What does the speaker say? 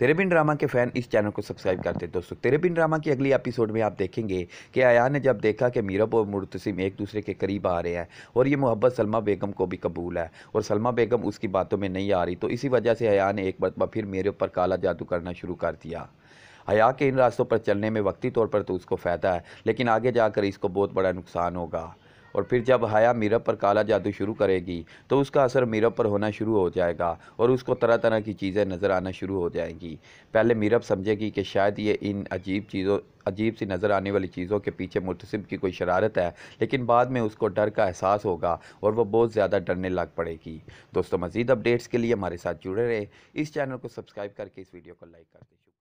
तेरे बिन ड्रामा के फैन इस चैनल को सब्सक्राइब करते हैं दोस्तों तेरे बिन ड्रामा की अगली एपिसोड में आप देखेंगे कि अया ने जब देखा कि मीरब और मुर्तसिम एक दूसरे के करीब आ रहे हैं और ये मोहब्बत सलमा बेगम को भी कबूल है और सलमा बेगम उसकी बातों में नहीं आ रही तो इसी वजह से अया ने एक मरतबा फिर मेरे ऊपर काला जादू करना शुरू कर दिया हया के इन रास्तों पर चलने में वक्ती तौर पर तो उसको फ़ायदा है लेकिन आगे जाकर इसको बहुत बड़ा नुकसान होगा और फिर जब हया मीरब पर काला जादू शुरू करेगी तो उसका असर मीरब पर होना शुरू हो जाएगा और उसको तरह तरह की चीज़ें नज़र आना शुरू हो जाएंगी पहले मीरप समझेगी कि शायद ये इन अजीब चीज़ों अजीब सी नज़र आने वाली चीज़ों के पीछे मुतसिब की कोई शरारत है लेकिन बाद में उसको डर का एहसास होगा और वह बहुत ज़्यादा डरने लग पड़ेगी दोस्तों मज़ीद अपडेट्स के लिए हमारे साथ जुड़े रहे इस चैनल को सब्सक्राइब करके इस वीडियो को लाइक कर दीजिए